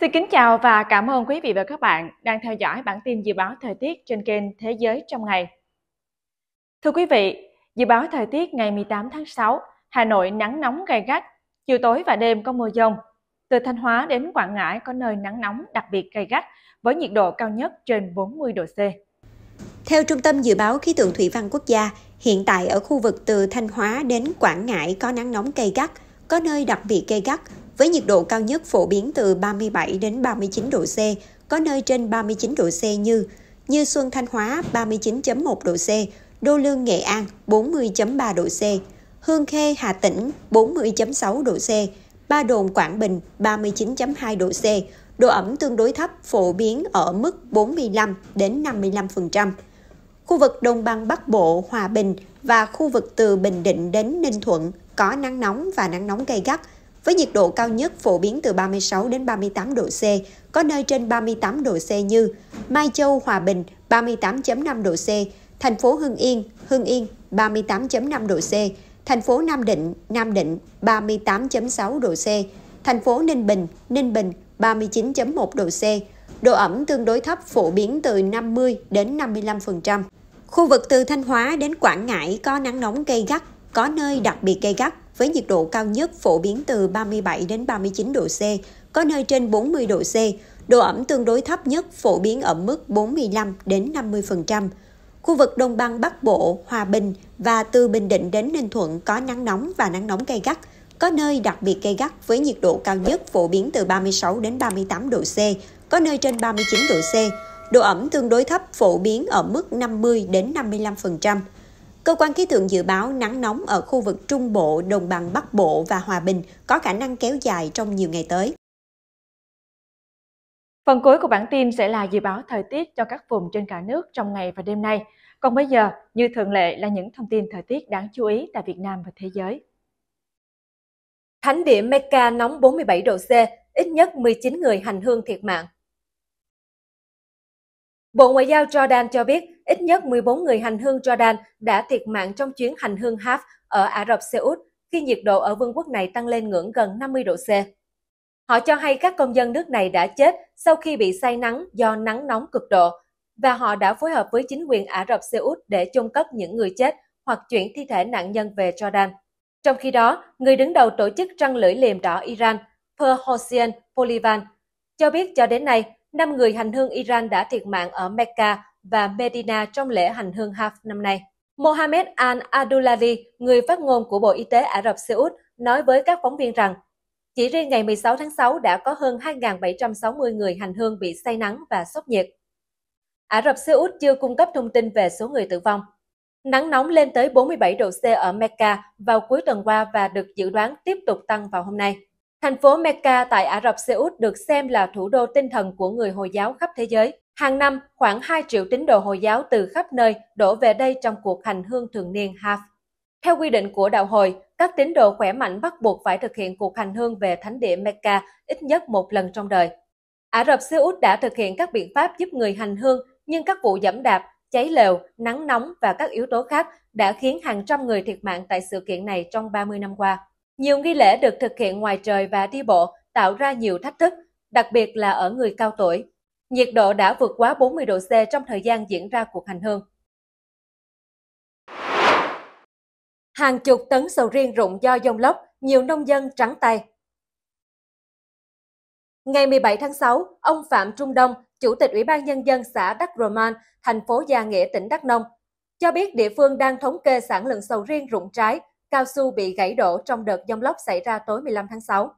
Xin kính chào và cảm ơn quý vị và các bạn đang theo dõi bản tin dự báo thời tiết trên kênh Thế giới trong ngày. Thưa quý vị, dự báo thời tiết ngày 18 tháng 6, Hà Nội nắng nóng gay gắt, chiều tối và đêm có mưa dông. Từ Thanh Hóa đến Quảng Ngãi có nơi nắng nóng đặc biệt gay gắt với nhiệt độ cao nhất trên 40 độ C. Theo Trung tâm Dự báo Khí tượng Thủy văn Quốc gia, hiện tại ở khu vực từ Thanh Hóa đến Quảng Ngãi có nắng nóng gay gắt, có nơi đặc biệt gay gắt với nhiệt độ cao nhất phổ biến từ 37 đến 39 độ C, có nơi trên 39 độ C như như Xuân Thanh Hóa 39.1 độ C, Đô Lương Nghệ An 40.3 độ C, Hương Khê Hà Tĩnh 40.6 độ C, Ba Đồn Quảng Bình 39.2 độ C, độ ẩm tương đối thấp phổ biến ở mức 45 đến 55%. Khu vực Đồng bằng Bắc Bộ, Hòa Bình và khu vực từ Bình Định đến Ninh Thuận có nắng nóng và nắng nóng gay gắt – với nhiệt độ cao nhất phổ biến từ 36 đến 38 độ C, có nơi trên 38 độ C như Mai Châu, Hòa Bình 38.5 độ C, thành phố Hưng Yên, Hưng Yên 38.5 độ C, thành phố Nam Định, Nam Định 38.6 độ C, thành phố Ninh Bình, Ninh Bình 39.1 độ C. Độ ẩm tương đối thấp phổ biến từ 50 đến 55%. Khu vực từ Thanh Hóa đến Quảng Ngãi có nắng nóng gay gắt, có nơi đặc biệt gay gắt với nhiệt độ cao nhất phổ biến từ 37 đến 39 độ C, có nơi trên 40 độ C. Độ ẩm tương đối thấp nhất phổ biến ở mức 45 đến 50%. Khu vực Đông Băng Bắc Bộ, Hòa Bình và từ Bình Định đến Ninh Thuận có nắng nóng và nắng nóng gay gắt, có nơi đặc biệt gay gắt với nhiệt độ cao nhất phổ biến từ 36 đến 38 độ C, có nơi trên 39 độ C. Độ ẩm tương đối thấp phổ biến ở mức 50 đến 55%. Cơ quan khí tượng dự báo nắng nóng ở khu vực Trung Bộ, Đồng bằng Bắc Bộ và Hòa Bình có khả năng kéo dài trong nhiều ngày tới. Phần cuối của bản tin sẽ là dự báo thời tiết cho các vùng trên cả nước trong ngày và đêm nay. Còn bây giờ, như thường lệ là những thông tin thời tiết đáng chú ý tại Việt Nam và thế giới. Thánh địa Mecca nóng 47 độ C, ít nhất 19 người hành hương thiệt mạng. Bộ Ngoại giao Jordan cho biết Ít nhất 14 người hành hương Jordan đã thiệt mạng trong chuyến hành hương Haf ở Ả Rập Xê Út khi nhiệt độ ở vương quốc này tăng lên ngưỡng gần 50 độ C. Họ cho hay các công dân nước này đã chết sau khi bị say nắng do nắng nóng cực độ và họ đã phối hợp với chính quyền Ả Rập Xê Út để chôn cất những người chết hoặc chuyển thi thể nạn nhân về Jordan. Trong khi đó, người đứng đầu tổ chức trăng lưỡi liềm đỏ Iran, Per Hossein Polivan, cho biết cho đến nay, 5 người hành hương Iran đã thiệt mạng ở Mecca và Medina trong lễ hành hương Hajj năm nay. Mohammed Al-Adulawi, người phát ngôn của Bộ Y tế Ả Rập Xê Út, nói với các phóng viên rằng chỉ riêng ngày 16 tháng 6 đã có hơn 2.760 người hành hương bị say nắng và sốc nhiệt. Ả Rập Xê Út chưa cung cấp thông tin về số người tử vong. Nắng nóng lên tới 47 độ C ở Mecca vào cuối tuần qua và được dự đoán tiếp tục tăng vào hôm nay. Thành phố Mecca tại Ả Rập Xê Út được xem là thủ đô tinh thần của người Hồi giáo khắp thế giới. Hàng năm, khoảng 2 triệu tín đồ Hồi giáo từ khắp nơi đổ về đây trong cuộc hành hương thường niên Hajj. Theo quy định của đạo hồi, các tín đồ khỏe mạnh bắt buộc phải thực hiện cuộc hành hương về thánh địa Mecca ít nhất một lần trong đời. Ả Rập Xê Út đã thực hiện các biện pháp giúp người hành hương, nhưng các vụ dẫm đạp, cháy lều, nắng nóng và các yếu tố khác đã khiến hàng trăm người thiệt mạng tại sự kiện này trong 30 năm qua. Nhiều nghi lễ được thực hiện ngoài trời và đi bộ tạo ra nhiều thách thức, đặc biệt là ở người cao tuổi, Nhiệt độ đã vượt quá 40 độ C trong thời gian diễn ra cuộc hành hương. Hàng chục tấn sầu riêng rụng do dông lốc, nhiều nông dân trắng tay. Ngày 17 tháng 6, ông Phạm Trung Đông, Chủ tịch Ủy ban Nhân dân xã Đắk Roman, thành phố Gia Nghĩa, tỉnh Đắk Nông, cho biết địa phương đang thống kê sản lượng sầu riêng rụng trái, cao su bị gãy đổ trong đợt dông lốc xảy ra tối 15 tháng 6.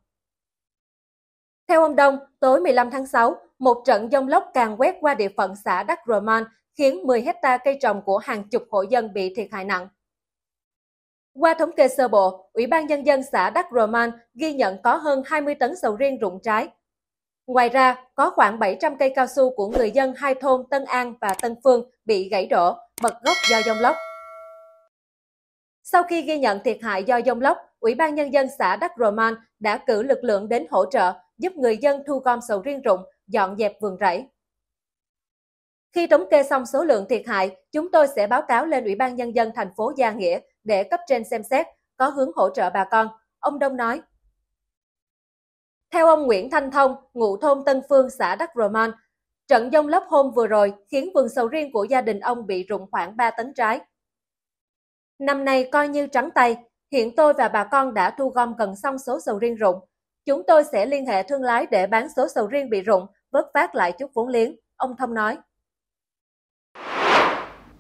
Theo ông Đông, tối 15 tháng 6, một trận dông lốc càng quét qua địa phận xã Đắk Roman khiến 10 hecta cây trồng của hàng chục hộ dân bị thiệt hại nặng. Qua thống kê sơ bộ, Ủy ban Nhân dân xã Đắk Roman ghi nhận có hơn 20 tấn sầu riêng rụng trái. Ngoài ra, có khoảng 700 cây cao su của người dân hai thôn Tân An và Tân Phương bị gãy đổ, bật gốc do dông lốc. Sau khi ghi nhận thiệt hại do dông lốc, Ủy ban Nhân dân xã Đắk Roman đã cử lực lượng đến hỗ trợ, giúp người dân thu gom sầu riêng rụng, dọn dẹp vườn rẫy. Khi thống kê xong số lượng thiệt hại, chúng tôi sẽ báo cáo lên Ủy ban Nhân dân thành phố Gia Nghĩa để cấp trên xem xét, có hướng hỗ trợ bà con. Ông Đông nói. Theo ông Nguyễn Thanh Thông, ngụ thôn Tân Phương, xã Đắc Roman, trận dông lốc hôm vừa rồi khiến vườn sầu riêng của gia đình ông bị rụng khoảng 3 tấn trái. Năm nay coi như trắng tay, hiện tôi và bà con đã thu gom gần xong số sầu riêng rụng. Chúng tôi sẽ liên hệ thương lái để bán số sầu riêng bị rụng, vớt phát lại chút vốn liếng, ông Thông nói.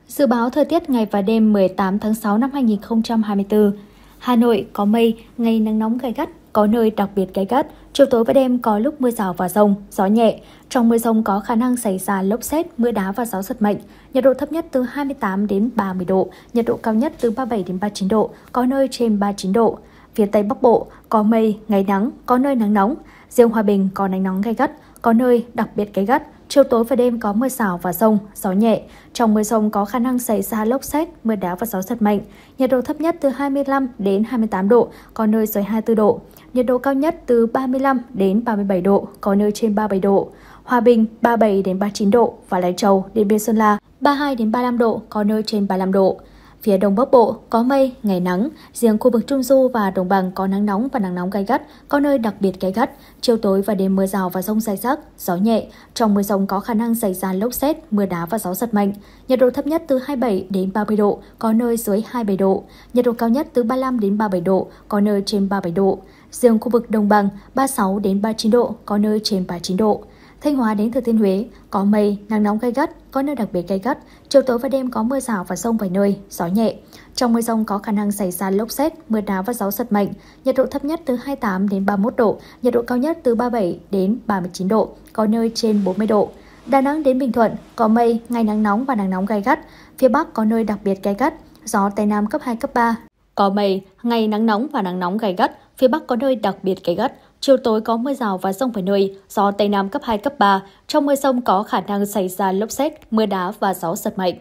Dự báo thời tiết ngày và đêm 18 tháng 6 năm 2024, Hà Nội có mây, ngày nắng nóng gay gắt, có nơi đặc biệt gay gắt, chiều tối và đêm có lúc mưa rào và rông, gió nhẹ. Trong mưa rông có khả năng xảy ra lốc xét, mưa đá và gió giật mạnh. Nhiệt độ thấp nhất từ 28 đến 30 độ, nhiệt độ cao nhất từ 37 đến 39 độ, có nơi trên 39 độ. Phía Tây Bắc Bộ có mây, ngày nắng, có nơi nắng nóng. Riêng Hòa Bình có nắng nóng gay gắt, có nơi đặc biệt gay gắt. Chiều tối và đêm có mưa rào và rông, gió nhẹ. Trong mưa rông có khả năng xảy ra lốc xét, mưa đá và gió giật mạnh. Nhiệt độ thấp nhất từ 25 đến 28 độ, có nơi dưới 24 độ. Nhiệt độ cao nhất từ 35 đến 37 độ, có nơi trên 37 độ. Hòa Bình 37 đến 39 độ và Lai Châu đến Biên Sơn La 32 đến 35 độ, có nơi trên 35 độ. Phía Đông Bắc Bộ có mây, ngày nắng, riêng khu vực Trung Du và Đồng Bằng có nắng nóng và nắng nóng gai gắt, có nơi đặc biệt gai gắt, chiều tối và đêm mưa rào và rông rải rác, gió nhẹ. Trong mưa rông có khả năng xảy ra lốc xét, mưa đá và gió giật mạnh. Nhiệt độ thấp nhất từ 27 đến 30 độ, có nơi dưới 27 độ. Nhiệt độ cao nhất từ 35 đến 37 độ, có nơi trên 37 độ. Riêng khu vực Đồng Bằng 36 đến 39 độ, có nơi trên 39 độ. Thanh Hóa đến Thừa Thiên Huế, có mây, nắng nóng gay gắt, có nơi đặc biệt gay gắt, chiều tối và đêm có mưa rào và rông vài nơi, gió nhẹ. Trong mưa rông có khả năng xảy ra lốc xét, mưa đá và gió giật mạnh, nhiệt độ thấp nhất từ 28 đến 31 độ, nhiệt độ cao nhất từ 37 đến 39 độ, có nơi trên 40 độ. Đà Nẵng đến Bình Thuận, có mây, ngày nắng nóng và nắng nóng gai gắt, phía Bắc có nơi đặc biệt gai gắt, gió Tây Nam cấp 2, cấp 3. Có mây, ngày nắng nóng và nắng nóng gai gắt, phía Bắc có nơi đặc biệt gai gắt, Chiều tối có mưa rào và rông vài nơi, gió Tây Nam cấp 2, cấp 3. Trong mưa rông có khả năng xảy ra lốc xét, mưa đá và gió giật mạnh.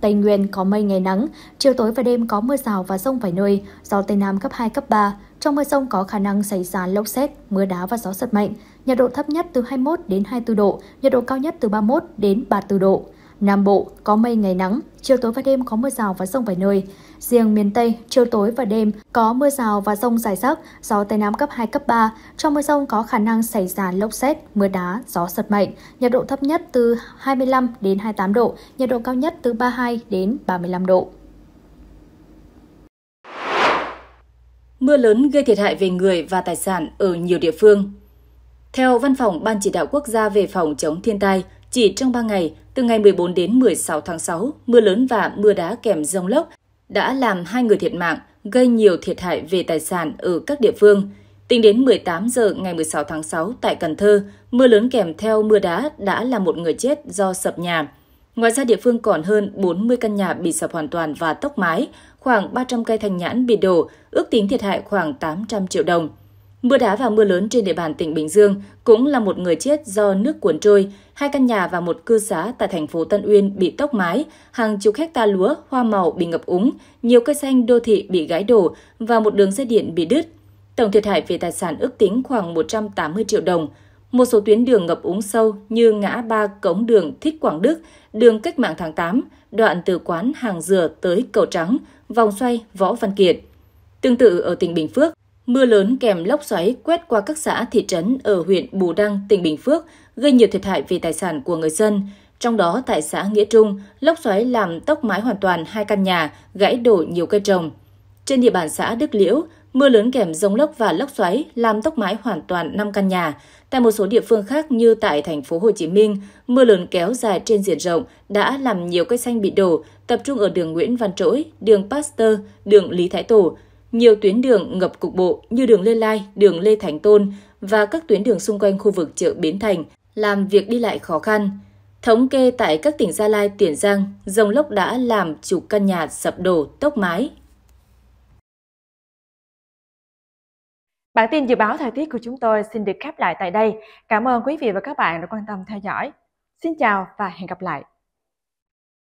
Tây Nguyên có mây ngày nắng, chiều tối và đêm có mưa rào và rông vài nơi, gió Tây Nam cấp 2, cấp 3. Trong mưa rông có khả năng xảy ra lốc xét, mưa đá và gió giật mạnh. Nhiệt độ thấp nhất từ 21 đến 24 độ, nhiệt độ cao nhất từ 31 đến 34 độ. Nam Bộ có mây ngày nắng, chiều tối và đêm có mưa rào và rông vài nơi. Riêng miền Tây, chiều tối và đêm có mưa rào và rông rải rác, gió Tây Nam cấp 2, cấp 3. Trong mưa rông có khả năng xảy ra lốc xét, mưa đá, gió giật mạnh. Nhiệt độ thấp nhất từ 25 đến 28 độ, nhiệt độ cao nhất từ 32 đến 35 độ. Mưa lớn gây thiệt hại về người và tài sản ở nhiều địa phương. Theo Văn phòng Ban Chỉ đạo Quốc gia về phòng chống thiên tai, chỉ trong 3 ngày, từ ngày 14 đến 16 tháng 6, mưa lớn và mưa đá kèm rông lốc đã làm hai người thiệt mạng, gây nhiều thiệt hại về tài sản ở các địa phương. Tính đến 18 giờ ngày 16 tháng 6 tại Cần Thơ, mưa lớn kèm theo mưa đá đã làm một người chết do sập nhà. Ngoài ra địa phương còn hơn 40 căn nhà bị sập hoàn toàn và tốc mái, khoảng 300 cây thanh nhãn bị đổ, ước tính thiệt hại khoảng 800 triệu đồng. Mưa đá và mưa lớn trên địa bàn tỉnh Bình Dương cũng là một người chết do nước cuốn trôi, hai căn nhà và một cư xá tại thành phố Tân Uyên bị tốc mái, hàng chục hecta lúa, hoa màu bị ngập úng, nhiều cây xanh đô thị bị gãy đổ và một đường dây điện bị đứt. Tổng thiệt hại về tài sản ước tính khoảng 180 triệu đồng. Một số tuyến đường ngập úng sâu như ngã ba cống đường Thích Quảng Đức, đường Cách mạng tháng 8, đoạn từ quán Hàng Dừa tới Cầu Trắng, vòng xoay Võ Văn Kiệt. Tương tự ở tỉnh Bình Phước, Mưa lớn kèm lốc xoáy quét qua các xã thị trấn ở huyện Bù Đăng, tỉnh Bình Phước, gây nhiều thiệt hại về tài sản của người dân. Trong đó, tại xã Nghĩa Trung, lốc xoáy làm tốc mái hoàn toàn hai căn nhà, gãy đổ nhiều cây trồng. Trên địa bàn xã Đức Liễu, mưa lớn kèm rông lốc và lốc xoáy làm tốc mái hoàn toàn 5 căn nhà. Tại một số địa phương khác như tại thành phố Hồ Chí Minh, mưa lớn kéo dài trên diện rộng đã làm nhiều cây xanh bị đổ, tập trung ở đường Nguyễn Văn Trỗi, đường Pasteur, đường Lý Thái Tổ, nhiều tuyến đường ngập cục bộ như đường Lê Lai, đường Lê Thánh Tôn và các tuyến đường xung quanh khu vực chợ Bến Thành làm việc đi lại khó khăn. Thống kê tại các tỉnh Gia Lai, Tiền Giang, dòng lốc đã làm chục căn nhà sập đổ, tốc mái. Bản tin dự báo thời tiết của chúng tôi xin được khép lại tại đây. Cảm ơn quý vị và các bạn đã quan tâm theo dõi. Xin chào và hẹn gặp lại.